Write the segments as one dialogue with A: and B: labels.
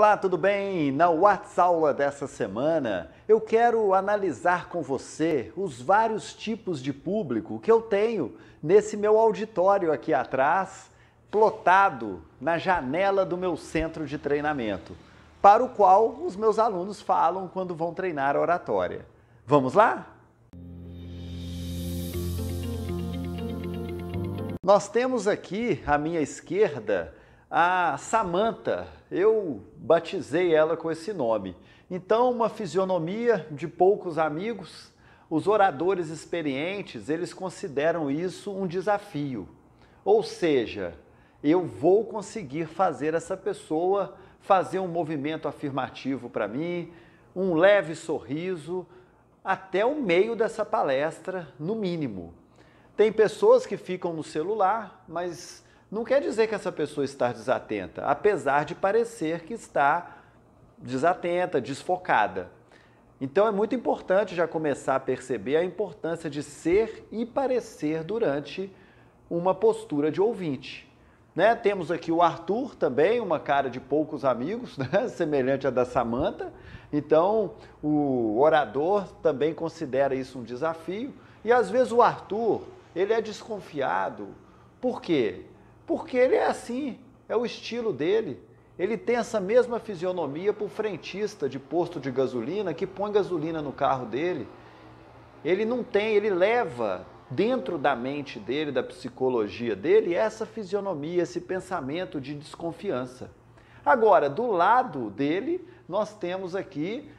A: Olá, tudo bem? Na WhatsApp dessa semana, eu quero analisar com você os vários tipos de público que eu tenho nesse meu auditório aqui atrás, plotado na janela do meu centro de treinamento, para o qual os meus alunos falam quando vão treinar oratória. Vamos lá? Nós temos aqui à minha esquerda a Samantha, eu batizei ela com esse nome. Então, uma fisionomia de poucos amigos, os oradores experientes, eles consideram isso um desafio. Ou seja, eu vou conseguir fazer essa pessoa fazer um movimento afirmativo para mim, um leve sorriso, até o meio dessa palestra, no mínimo. Tem pessoas que ficam no celular, mas não quer dizer que essa pessoa está desatenta, apesar de parecer que está desatenta, desfocada. Então é muito importante já começar a perceber a importância de ser e parecer durante uma postura de ouvinte. Né? Temos aqui o Arthur também, uma cara de poucos amigos, né? semelhante à da Samanta. Então o orador também considera isso um desafio. E às vezes o Arthur ele é desconfiado. Por quê? Porque ele é assim, é o estilo dele. Ele tem essa mesma fisionomia para o frentista de posto de gasolina que põe gasolina no carro dele. Ele não tem, ele leva dentro da mente dele, da psicologia dele, essa fisionomia, esse pensamento de desconfiança. Agora, do lado dele, nós temos aqui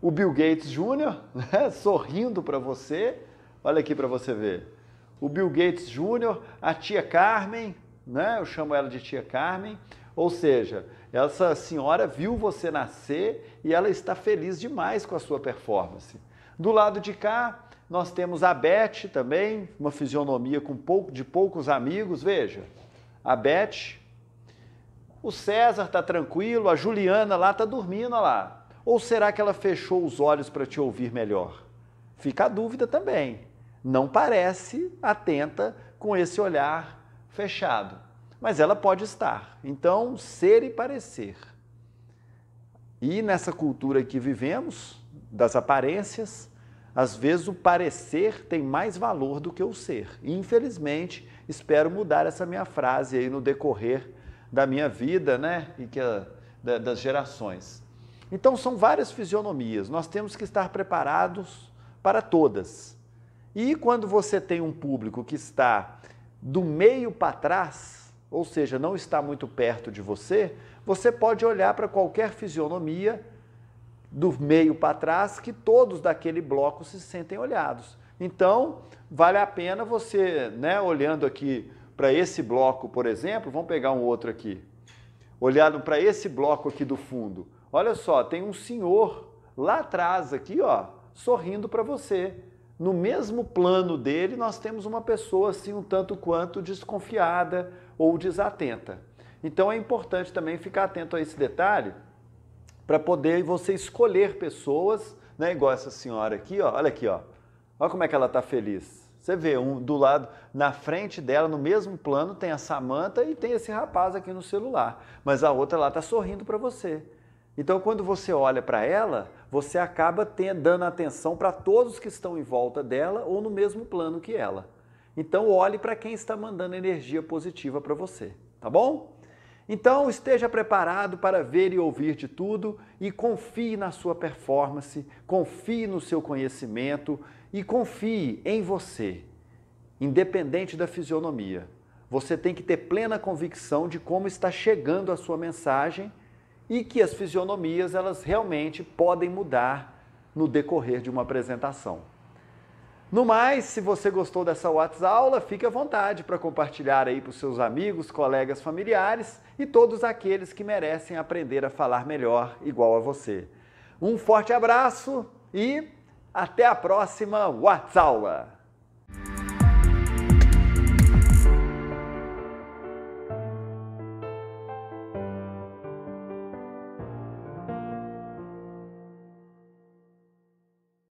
A: o Bill Gates Jr., né, sorrindo para você. Olha aqui para você ver. O Bill Gates Jr., a tia Carmen, né? Eu chamo ela de tia Carmen. Ou seja, essa senhora viu você nascer e ela está feliz demais com a sua performance. Do lado de cá, nós temos a Beth também, uma fisionomia com pouco, de poucos amigos. Veja, a Beth, o César está tranquilo, a Juliana lá está dormindo lá. Ou será que ela fechou os olhos para te ouvir melhor? Fica a dúvida também. Não parece atenta com esse olhar fechado. Mas ela pode estar. Então, ser e parecer. E nessa cultura que vivemos, das aparências, às vezes o parecer tem mais valor do que o ser. E, infelizmente, espero mudar essa minha frase aí no decorrer da minha vida, né? E que a, da, das gerações. Então, são várias fisionomias. Nós temos que estar preparados para todas. E quando você tem um público que está do meio para trás, ou seja, não está muito perto de você, você pode olhar para qualquer fisionomia do meio para trás que todos daquele bloco se sentem olhados. Então, vale a pena você, né, olhando aqui para esse bloco, por exemplo, vamos pegar um outro aqui. Olhando para esse bloco aqui do fundo. Olha só, tem um senhor lá atrás aqui, ó, sorrindo para você no mesmo plano dele, nós temos uma pessoa assim um tanto quanto desconfiada ou desatenta. Então é importante também ficar atento a esse detalhe para poder você escolher pessoas, né, igual essa senhora aqui, ó, olha aqui, ó. Olha como é que ela tá feliz. Você vê, um do lado, na frente dela, no mesmo plano, tem a Samanta e tem esse rapaz aqui no celular, mas a outra lá tá sorrindo para você. Então, quando você olha para ela, você acaba dando atenção para todos que estão em volta dela ou no mesmo plano que ela. Então, olhe para quem está mandando energia positiva para você, tá bom? Então, esteja preparado para ver e ouvir de tudo e confie na sua performance, confie no seu conhecimento e confie em você, independente da fisionomia. Você tem que ter plena convicção de como está chegando a sua mensagem e que as fisionomias elas realmente podem mudar no decorrer de uma apresentação. No mais, se você gostou dessa WhatsApp aula, fique à vontade para compartilhar aí para os seus amigos, colegas, familiares e todos aqueles que merecem aprender a falar melhor igual a você. Um forte abraço e até a próxima WhatsApp aula.